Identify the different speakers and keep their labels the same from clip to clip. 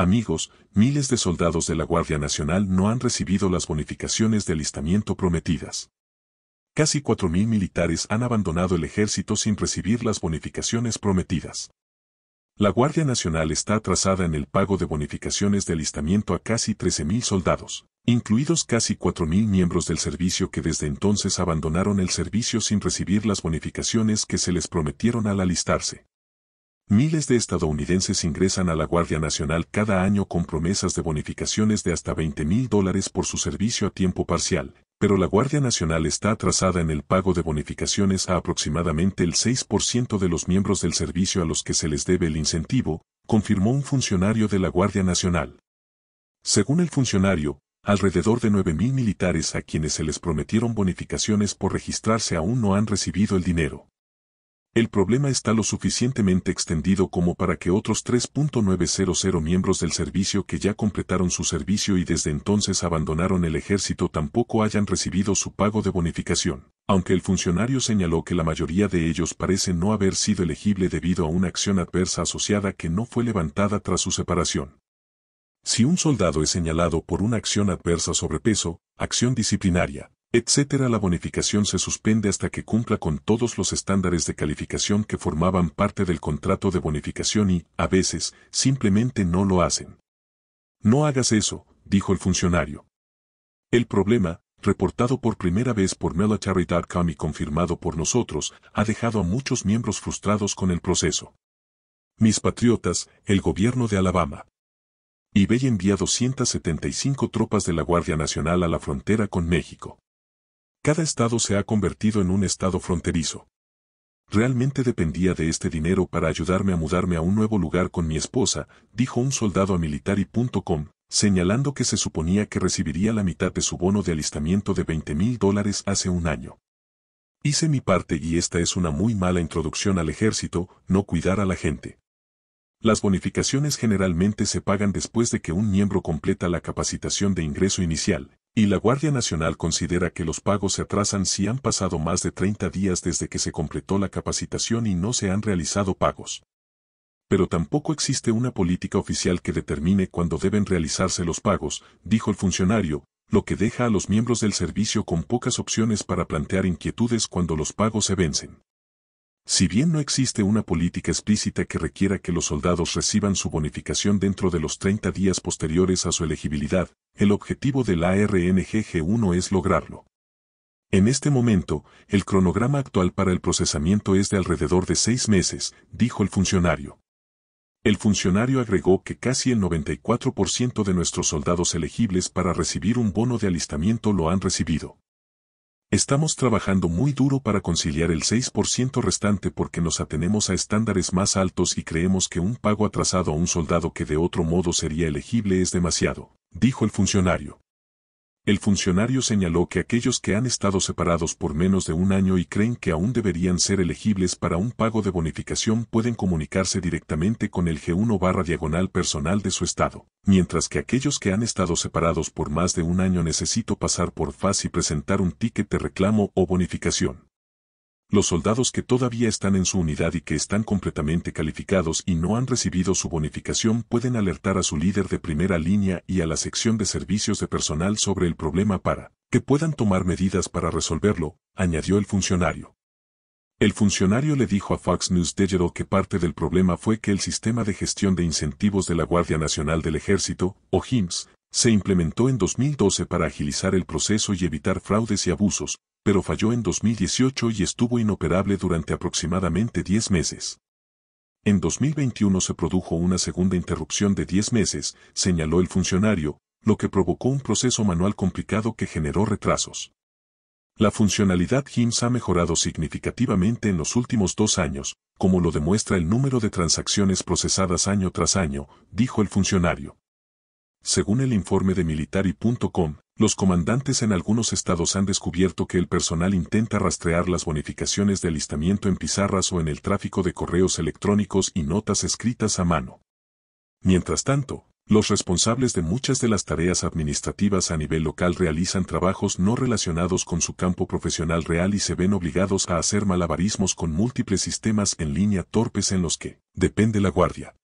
Speaker 1: Amigos, miles de soldados de la Guardia Nacional no han recibido las bonificaciones de alistamiento prometidas. Casi 4.000 militares han abandonado el ejército sin recibir las bonificaciones prometidas. La Guardia Nacional está atrasada en el pago de bonificaciones de alistamiento a casi 13.000 soldados, incluidos casi 4.000 miembros del servicio que desde entonces abandonaron el servicio sin recibir las bonificaciones que se les prometieron al alistarse. Miles de estadounidenses ingresan a la Guardia Nacional cada año con promesas de bonificaciones de hasta 20 mil dólares por su servicio a tiempo parcial, pero la Guardia Nacional está atrasada en el pago de bonificaciones a aproximadamente el 6% de los miembros del servicio a los que se les debe el incentivo, confirmó un funcionario de la Guardia Nacional. Según el funcionario, alrededor de mil militares a quienes se les prometieron bonificaciones por registrarse aún no han recibido el dinero. El problema está lo suficientemente extendido como para que otros 3.900 miembros del servicio que ya completaron su servicio y desde entonces abandonaron el ejército tampoco hayan recibido su pago de bonificación, aunque el funcionario señaló que la mayoría de ellos parece no haber sido elegible debido a una acción adversa asociada que no fue levantada tras su separación. Si un soldado es señalado por una acción adversa sobrepeso, acción disciplinaria, Etcétera, La bonificación se suspende hasta que cumpla con todos los estándares de calificación que formaban parte del contrato de bonificación y, a veces, simplemente no lo hacen. No hagas eso, dijo el funcionario. El problema, reportado por primera vez por Military.com y confirmado por nosotros, ha dejado a muchos miembros frustrados con el proceso. Mis patriotas, el gobierno de Alabama. eBay envía 275 tropas de la Guardia Nacional a la frontera con México. Cada estado se ha convertido en un estado fronterizo. Realmente dependía de este dinero para ayudarme a mudarme a un nuevo lugar con mi esposa, dijo un soldado a military.com, señalando que se suponía que recibiría la mitad de su bono de alistamiento de 20 mil dólares hace un año. Hice mi parte y esta es una muy mala introducción al ejército, no cuidar a la gente. Las bonificaciones generalmente se pagan después de que un miembro completa la capacitación de ingreso inicial, y la Guardia Nacional considera que los pagos se atrasan si han pasado más de 30 días desde que se completó la capacitación y no se han realizado pagos. Pero tampoco existe una política oficial que determine cuándo deben realizarse los pagos, dijo el funcionario, lo que deja a los miembros del servicio con pocas opciones para plantear inquietudes cuando los pagos se vencen. Si bien no existe una política explícita que requiera que los soldados reciban su bonificación dentro de los 30 días posteriores a su elegibilidad, el objetivo del ARNGG1 es lograrlo. En este momento, el cronograma actual para el procesamiento es de alrededor de seis meses, dijo el funcionario. El funcionario agregó que casi el 94% de nuestros soldados elegibles para recibir un bono de alistamiento lo han recibido. Estamos trabajando muy duro para conciliar el 6% restante porque nos atenemos a estándares más altos y creemos que un pago atrasado a un soldado que de otro modo sería elegible es demasiado, dijo el funcionario. El funcionario señaló que aquellos que han estado separados por menos de un año y creen que aún deberían ser elegibles para un pago de bonificación pueden comunicarse directamente con el G1 barra diagonal personal de su estado, mientras que aquellos que han estado separados por más de un año necesito pasar por FAS y presentar un ticket de reclamo o bonificación. Los soldados que todavía están en su unidad y que están completamente calificados y no han recibido su bonificación pueden alertar a su líder de primera línea y a la sección de servicios de personal sobre el problema para que puedan tomar medidas para resolverlo, añadió el funcionario. El funcionario le dijo a Fox News Digital que parte del problema fue que el sistema de gestión de incentivos de la Guardia Nacional del Ejército, o HIMSS, se implementó en 2012 para agilizar el proceso y evitar fraudes y abusos, pero falló en 2018 y estuvo inoperable durante aproximadamente 10 meses. En 2021 se produjo una segunda interrupción de 10 meses, señaló el funcionario, lo que provocó un proceso manual complicado que generó retrasos. La funcionalidad GIMS ha mejorado significativamente en los últimos dos años, como lo demuestra el número de transacciones procesadas año tras año, dijo el funcionario. Según el informe de Military.com, los comandantes en algunos estados han descubierto que el personal intenta rastrear las bonificaciones de alistamiento en pizarras o en el tráfico de correos electrónicos y notas escritas a mano. Mientras tanto, los responsables de muchas de las tareas administrativas a nivel local realizan trabajos no relacionados con su campo profesional real y se ven obligados a hacer malabarismos con múltiples sistemas en línea torpes en los que depende la guardia.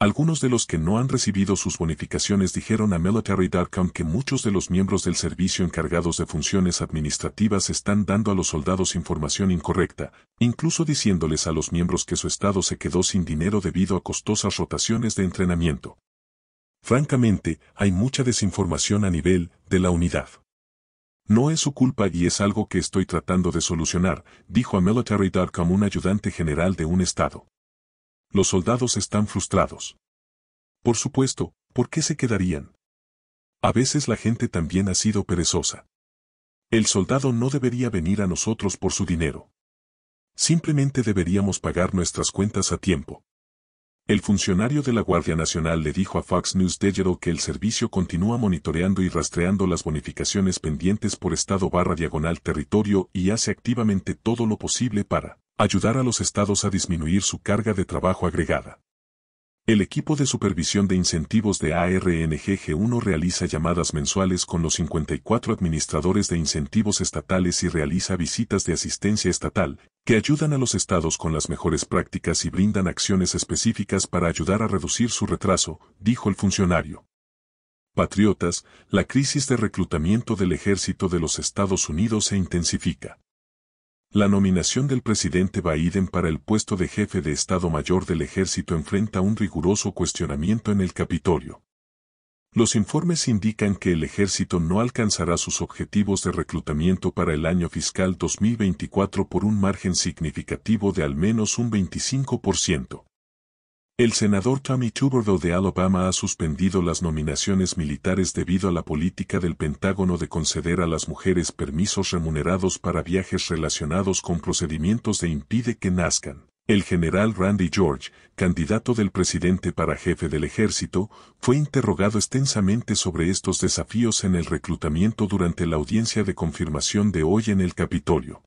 Speaker 1: Algunos de los que no han recibido sus bonificaciones dijeron a Military.com que muchos de los miembros del servicio encargados de funciones administrativas están dando a los soldados información incorrecta, incluso diciéndoles a los miembros que su estado se quedó sin dinero debido a costosas rotaciones de entrenamiento. Francamente, hay mucha desinformación a nivel de la unidad. No es su culpa y es algo que estoy tratando de solucionar, dijo a Military.com un ayudante general de un estado. Los soldados están frustrados. Por supuesto, ¿por qué se quedarían? A veces la gente también ha sido perezosa. El soldado no debería venir a nosotros por su dinero. Simplemente deberíamos pagar nuestras cuentas a tiempo. El funcionario de la Guardia Nacional le dijo a Fox News Digital que el servicio continúa monitoreando y rastreando las bonificaciones pendientes por estado barra diagonal territorio y hace activamente todo lo posible para Ayudar a los estados a disminuir su carga de trabajo agregada. El equipo de supervisión de incentivos de ARNGG1 realiza llamadas mensuales con los 54 administradores de incentivos estatales y realiza visitas de asistencia estatal, que ayudan a los estados con las mejores prácticas y brindan acciones específicas para ayudar a reducir su retraso, dijo el funcionario. Patriotas, la crisis de reclutamiento del ejército de los Estados Unidos se intensifica. La nominación del presidente Biden para el puesto de jefe de Estado Mayor del Ejército enfrenta un riguroso cuestionamiento en el Capitolio. Los informes indican que el ejército no alcanzará sus objetivos de reclutamiento para el año fiscal 2024 por un margen significativo de al menos un 25%. El senador Tommy Tuberville de Alabama ha suspendido las nominaciones militares debido a la política del Pentágono de conceder a las mujeres permisos remunerados para viajes relacionados con procedimientos de impide que nazcan. El general Randy George, candidato del presidente para jefe del ejército, fue interrogado extensamente sobre estos desafíos en el reclutamiento durante la audiencia de confirmación de hoy en el Capitolio.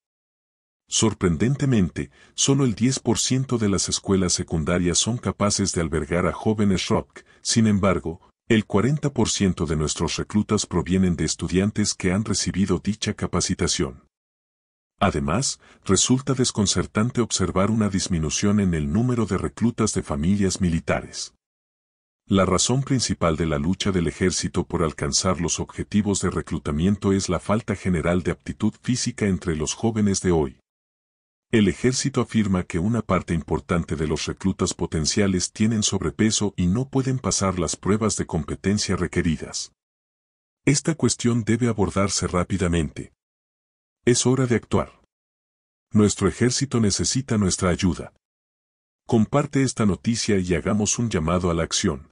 Speaker 1: Sorprendentemente, solo el 10% de las escuelas secundarias son capaces de albergar a jóvenes rock, sin embargo, el 40% de nuestros reclutas provienen de estudiantes que han recibido dicha capacitación. Además, resulta desconcertante observar una disminución en el número de reclutas de familias militares. La razón principal de la lucha del ejército por alcanzar los objetivos de reclutamiento es la falta general de aptitud física entre los jóvenes de hoy. El ejército afirma que una parte importante de los reclutas potenciales tienen sobrepeso y no pueden pasar las pruebas de competencia requeridas. Esta cuestión debe abordarse rápidamente. Es hora de actuar. Nuestro ejército necesita nuestra ayuda. Comparte esta noticia y hagamos un llamado a la acción.